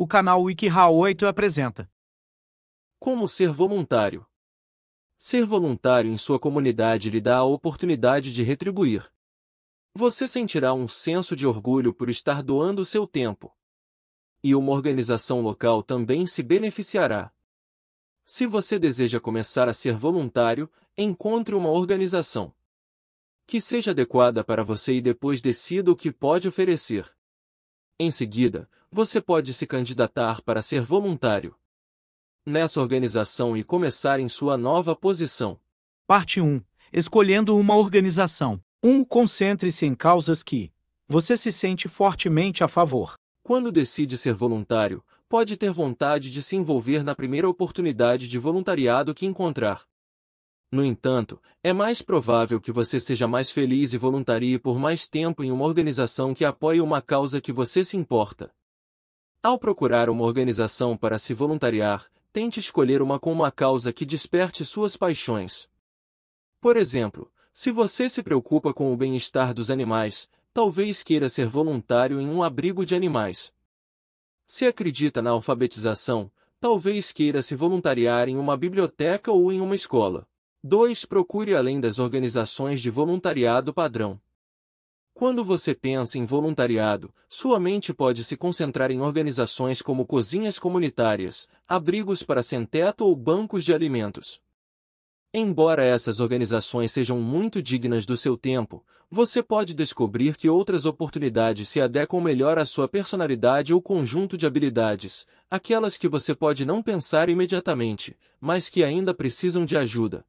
o canal WikiHow 8 apresenta. Como ser voluntário? Ser voluntário em sua comunidade lhe dá a oportunidade de retribuir. Você sentirá um senso de orgulho por estar doando seu tempo. E uma organização local também se beneficiará. Se você deseja começar a ser voluntário, encontre uma organização que seja adequada para você e depois decida o que pode oferecer. Em seguida, você pode se candidatar para ser voluntário nessa organização e começar em sua nova posição. Parte 1. Escolhendo uma organização. 1. Concentre-se em causas que você se sente fortemente a favor. Quando decide ser voluntário, pode ter vontade de se envolver na primeira oportunidade de voluntariado que encontrar. No entanto, é mais provável que você seja mais feliz e voluntarie por mais tempo em uma organização que apoie uma causa que você se importa. Ao procurar uma organização para se voluntariar, tente escolher uma com uma causa que desperte suas paixões. Por exemplo, se você se preocupa com o bem-estar dos animais, talvez queira ser voluntário em um abrigo de animais. Se acredita na alfabetização, talvez queira se voluntariar em uma biblioteca ou em uma escola. 2. Procure além das organizações de voluntariado padrão. Quando você pensa em voluntariado, sua mente pode se concentrar em organizações como cozinhas comunitárias, abrigos para sem-teto ou bancos de alimentos. Embora essas organizações sejam muito dignas do seu tempo, você pode descobrir que outras oportunidades se adequam melhor à sua personalidade ou conjunto de habilidades, aquelas que você pode não pensar imediatamente, mas que ainda precisam de ajuda.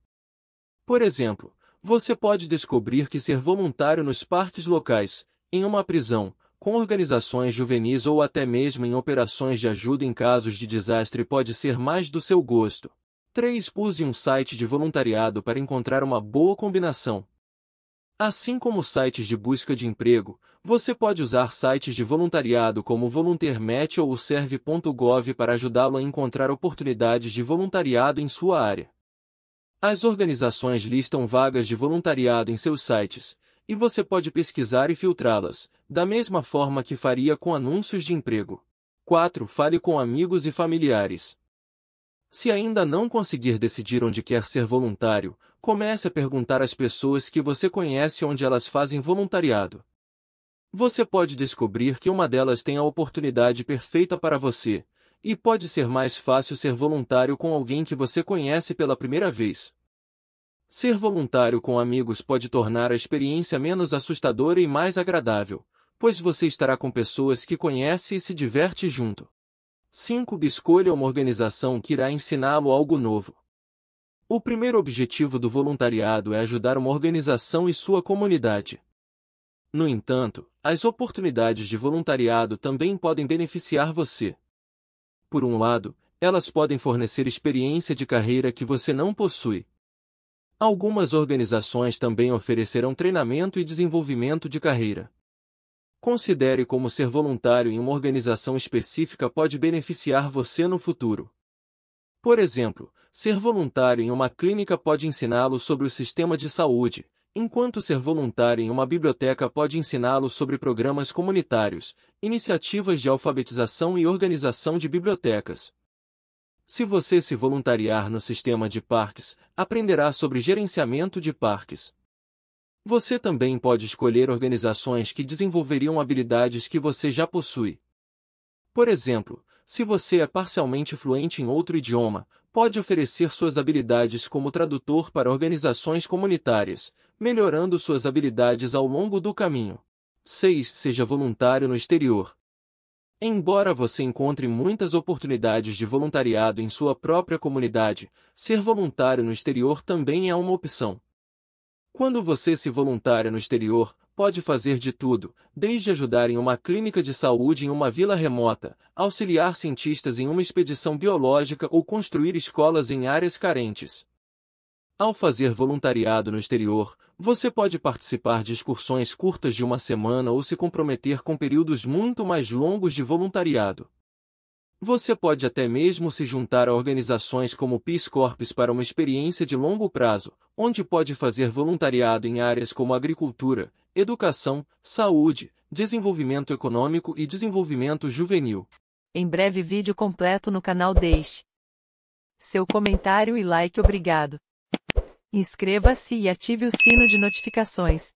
Por exemplo, você pode descobrir que ser voluntário nos parques locais, em uma prisão, com organizações juvenis ou até mesmo em operações de ajuda em casos de desastre pode ser mais do seu gosto. 3. Use um site de voluntariado para encontrar uma boa combinação. Assim como sites de busca de emprego, você pode usar sites de voluntariado como o VolunteerMatch ou o Serve.gov para ajudá-lo a encontrar oportunidades de voluntariado em sua área. As organizações listam vagas de voluntariado em seus sites, e você pode pesquisar e filtrá-las, da mesma forma que faria com anúncios de emprego. 4. Fale com amigos e familiares. Se ainda não conseguir decidir onde quer ser voluntário, comece a perguntar às pessoas que você conhece onde elas fazem voluntariado. Você pode descobrir que uma delas tem a oportunidade perfeita para você, e pode ser mais fácil ser voluntário com alguém que você conhece pela primeira vez. Ser voluntário com amigos pode tornar a experiência menos assustadora e mais agradável, pois você estará com pessoas que conhece e se diverte junto. 5. Escolha uma organização que irá ensiná-lo algo novo. O primeiro objetivo do voluntariado é ajudar uma organização e sua comunidade. No entanto, as oportunidades de voluntariado também podem beneficiar você por um lado, elas podem fornecer experiência de carreira que você não possui. Algumas organizações também oferecerão treinamento e desenvolvimento de carreira. Considere como ser voluntário em uma organização específica pode beneficiar você no futuro. Por exemplo, ser voluntário em uma clínica pode ensiná-lo sobre o sistema de saúde, Enquanto ser voluntário em uma biblioteca pode ensiná-lo sobre programas comunitários, iniciativas de alfabetização e organização de bibliotecas. Se você se voluntariar no sistema de parques, aprenderá sobre gerenciamento de parques. Você também pode escolher organizações que desenvolveriam habilidades que você já possui. Por exemplo, se você é parcialmente fluente em outro idioma, pode oferecer suas habilidades como tradutor para organizações comunitárias, melhorando suas habilidades ao longo do caminho. 6. Seja voluntário no exterior. Embora você encontre muitas oportunidades de voluntariado em sua própria comunidade, ser voluntário no exterior também é uma opção. Quando você se voluntária no exterior, pode fazer de tudo, desde ajudar em uma clínica de saúde em uma vila remota, auxiliar cientistas em uma expedição biológica ou construir escolas em áreas carentes. Ao fazer voluntariado no exterior, você pode participar de excursões curtas de uma semana ou se comprometer com períodos muito mais longos de voluntariado. Você pode até mesmo se juntar a organizações como o Peace Corps para uma experiência de longo prazo, onde pode fazer voluntariado em áreas como agricultura, educação, saúde, desenvolvimento econômico e desenvolvimento juvenil. Em breve vídeo completo no canal deixe seu comentário e like obrigado. Inscreva-se e ative o sino de notificações.